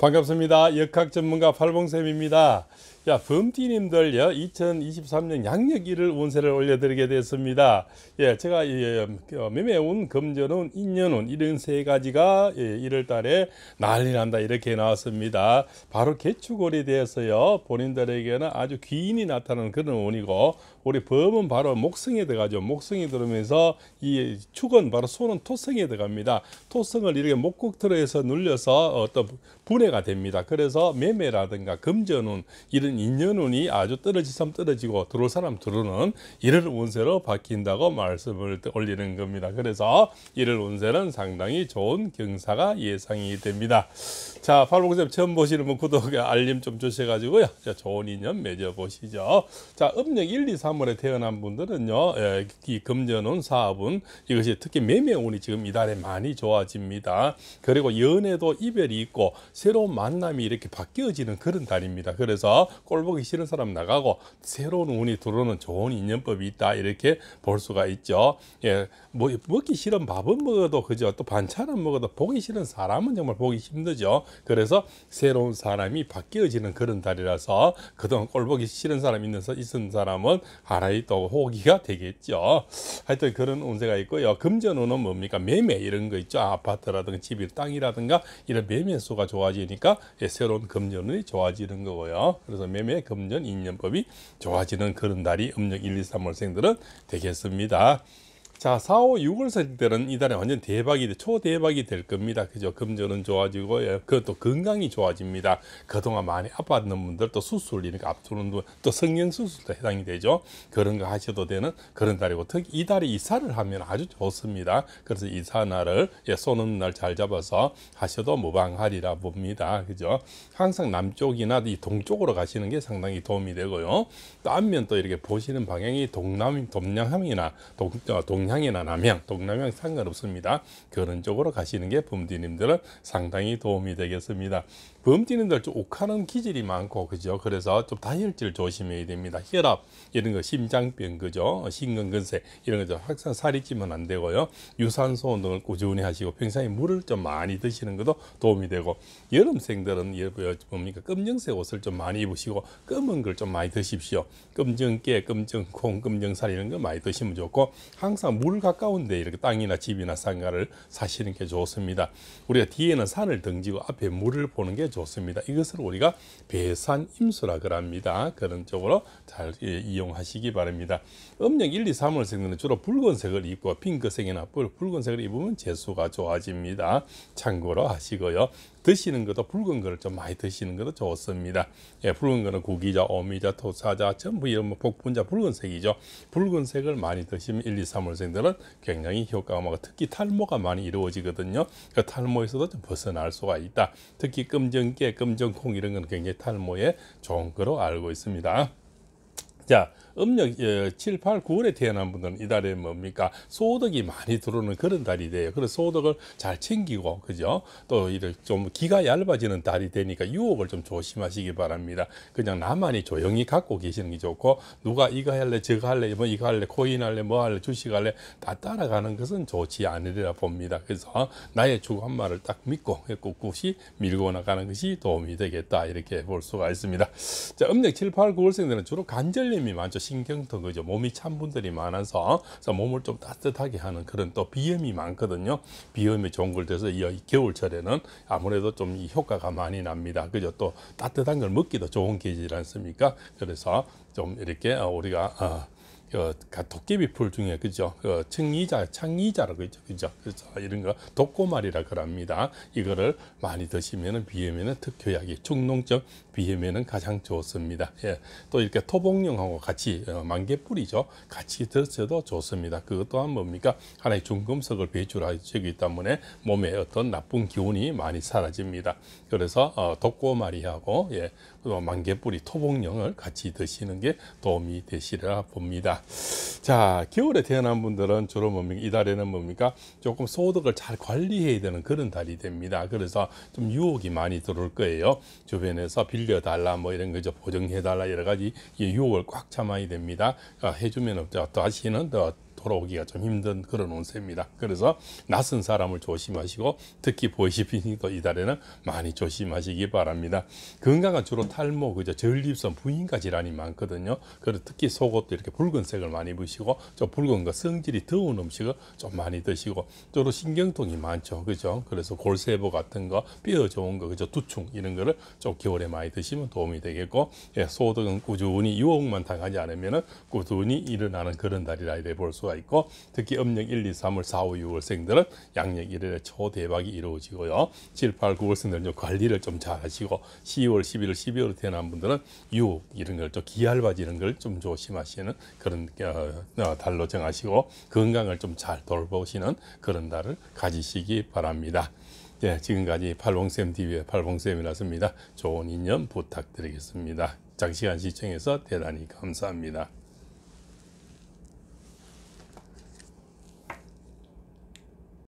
반갑습니다. 역학 전문가 팔봉쌤입니다. 자, 범띠님들 요 2023년 양력 1을 운세를 올려드리게 됐습니다. 예, 제가 예, 음, 그, 매매운, 금전운, 인연운 이런 세 가지가 예, 1월 달에 난리 난다 이렇게 나왔습니다. 바로 개축월이 되어서요. 본인들에게는 아주 귀인이 나타나는 그런 운이고 우리 범은 바로 목성에 들어가죠. 목성이 들어오면서 이 축은 바로 손은 토성에 들어갑니다. 토성을 이렇게 목극틀에서 눌려서 어떤 분해가 됩니다. 그래서 매매라든가 금전운 이런 맺은 인연운이 아주 떨어지사 떨어지고 들어올 사람 들어오는 이를 운세로 바뀐다고 말씀을 올리는 겁니다. 그래서 이를 운세는 상당히 좋은 경사가 예상이 됩니다. 자, 팔복쌤 처음 보시는 분 구독, 알림 좀 주셔가지고요. 자, 좋은 인연 맺어보시죠. 자, 음력 1, 2, 3월에 태어난 분들은요, 예, 이 금전운, 사업운, 이것이 특히 매매운이 지금 이달에 많이 좋아집니다. 그리고 연애도 이별이 있고 새로운 만남이 이렇게 바뀌어지는 그런 달입니다. 그래서 꼴보기 싫은 사람 나가고 새로운 운이 들어오는 좋은 인연법이 있다 이렇게 볼 수가 있죠. 예, 뭐 먹기 싫은 밥은 먹어도 그죠. 또 반찬은 먹어도 보기 싫은 사람은 정말 보기 힘들죠. 그래서 새로운 사람이 바뀌어지는 그런 달이라서 그동안 꼴보기 싫은 사람 있는 서 있은 사람은 하나의 또 호기가 되겠죠. 하여튼 그런 운세가 있고요. 금전운은 뭡니까 매매 이런 거 있죠. 아파트라든가 집이 땅이라든가 이런 매매 수가 좋아지니까 예, 새로운 금전운이 좋아지는 거고요. 그래서 매 매매 금년 인년법이 좋아지는 그런 날이 음력 1, 2, 3월생들은 되겠습니다. 자, 4, 5, 6월 살대는 이달에 완전 대박이, 초대박이 될 겁니다. 그죠? 금전은 좋아지고, 예, 그것도 건강이 좋아집니다. 그동안 많이 아팠는 분들, 또 수술, 이니까 앞두는 분, 또 성형수술도 해당이 되죠. 그런 거 하셔도 되는 그런 달이고, 특히 이달에 이사를 하면 아주 좋습니다. 그래서 이사날을, 예, 쏘는 날 잘 잡아서 하셔도 무방하리라 봅니다. 그죠? 항상 남쪽이나 이 동쪽으로 가시는 게 상당히 도움이 되고요. 또 안면 또 이렇게 보시는 방향이 동남, 동양함이나 동, 어, 동 동양이나 남양, 동남양 상관없습니다. 그런 쪽으로 가시는 게 범디님들은 상당히 도움이 되겠습니다. 범디님들 좀 욱하는 기질이 많고 그죠? 그래서 좀 다혈질 조심해야 됩니다. 혈압 이런 거 심장병 그죠? 심근근세 이런 거죠. 항상 살이 찌면 안 되고요. 유산소 운동을 꾸준히 하시고 평상에 물을 좀 많이 드시는 것도 도움이 되고 여름생들은 예, 뭐, 뭡니까 검정색 옷을 좀 많이 입으시고 검은 걸 좀 많이 드십시오. 검정깨, 검정콩, 검정살 이런 거 많이 드시면 좋고 항상 물 가까운데 이렇게 땅이나 집이나 상가를 사시는 게 좋습니다. 우리가 뒤에는 산을 등지고 앞에 물을 보는 게 좋습니다. 이것을 우리가 배산 임수라 그럽니다. 그런 쪽으로 잘 예, 이용하시기 바랍니다. 음력 1, 2, 3월 생들은 주로 붉은색을 입고 핑크색이나 붉은색을 입으면 재수가 좋아집니다. 참고로 하시고요. 드시는 것도 붉은 거를 좀 많이 드시는 것도 좋습니다. 예, 붉은 거는 구기자, 오미자, 토사자 전부 이런 뭐 복분자 붉은색이죠. 붉은색을 많이 드시면 1, 2, 3, 5생들은 굉장히 효과가 특히 탈모가 많이 이루어지거든요. 그 탈모에서도 좀 벗어날 수가 있다. 특히 끔정깨, 끔정콩 이런 건 굉장히 탈모에 좋은 거로 알고 있습니다. 자, 음력 7, 8, 9월에 태어난 분들은 이달에 뭡니까 소득이 많이 들어오는 그런 달이 돼요. 그래서 소득을 잘 챙기고 그죠? 또 이렇게 좀 기가 얇아지는 달이 되니까 유혹을 좀 조심하시기 바랍니다. 그냥 나만이 조용히 갖고 계시는 게 좋고 누가 이거 할래 저거 할래 뭐 이거 할래 코인 할래 뭐 할래 주식 할래 다 따라가는 것은 좋지 않으리라 봅니다. 그래서 나의 주한 말을 딱 믿고 꿋꿋이 밀고 나가는 것이 도움이 되겠다 이렇게 볼 수가 있습니다. 자 음력 7, 8, 9월생들은 주로 간절님이 많죠. 신경통 그죠 몸이 찬 분들이 많아서 몸을 좀 따뜻하게 하는 그런 또 비염이 많거든요 비염이 종글돼서이 겨울철에는 아무래도 좀 이 효과가 많이 납니다 그죠 또 따뜻한 걸 먹기도 좋은 계절 않습니까 그래서 좀 이렇게 어, 우리가 어, 어, 도깨비풀 중에 그죠? 그 청이자, 창이자라고 있죠, 그죠? 그죠? 이런 거 독고말이라 그럽니다. 이거를 많이 드시면은 비염에는 특효약이 중농적 비염에는 가장 좋습니다. 예. 또 이렇게 토복용하고 같이 어, 만개뿌리죠. 같이 드셔도 좋습니다. 그것 또한 뭡니까? 하나의 중금속을 배출하기 때문에 몸에 어떤 나쁜 기운이 많이 사라집니다. 그래서 어, 독고말이하고 예, 만개뿌리 토복용을 같이 드시는 게 도움이 되시리라 봅니다. 자, 겨울에 태어난 분들은 주로 뭡니까? 이 달에는 뭡니까? 조금 소득을 잘 관리해야 되는 그런 달이 됩니다. 그래서 좀 유혹이 많이 들어올 거예요. 주변에서 빌려달라, 뭐 이런 거죠. 보정해달라 여러 가지 유혹을 꽉 참아야 됩니다. 아, 해주면 없죠. 다시는 더 돌아오기가 좀 힘든 그런 운세입니다. 그래서 낯선 사람을 조심하시고 특히 보이시피니도 이달에는 많이 조심하시기 바랍니다. 건강은 주로 탈모, 그죠 전립선, 부인과 질환이 많거든요. 그리고 특히 속옷도 이렇게 붉은색을 많이 입으시고 좀 붉은 거 성질이 더운 음식을 좀 많이 드시고 주로 신경통이 많죠. 그죠? 그래서 골세보 같은 거, 뼈 좋은 거, 그죠? 두충 이런 거를 좀 겨울에 많이 드시면 도움이 되겠고 예, 소득은 꾸준히 유혹만 당하지 않으면 꾸준히 일어나는 그런 달이라 이래 볼수 수가 있고 특히 음력 1, 2, 3월, 4, 5, 6월생들은 양력 1일에 초대박이 이루어지고요. 7, 8, 9월생들은 관리를 좀 잘하시고 10월, 11월, 12월에 태어난 분들은 유 이런 걸 좀 기알바지 이런 걸좀 조심하시는 그런 어, 어, 달로 정하시고 건강을 좀 잘 돌보시는 그런 달을 가지시기 바랍니다. 예, 지금까지 팔봉쌤 TV의 팔봉쌤이었습니다. 좋은 인연 부탁드리겠습니다. 장시간 시청해서 대단히 감사합니다.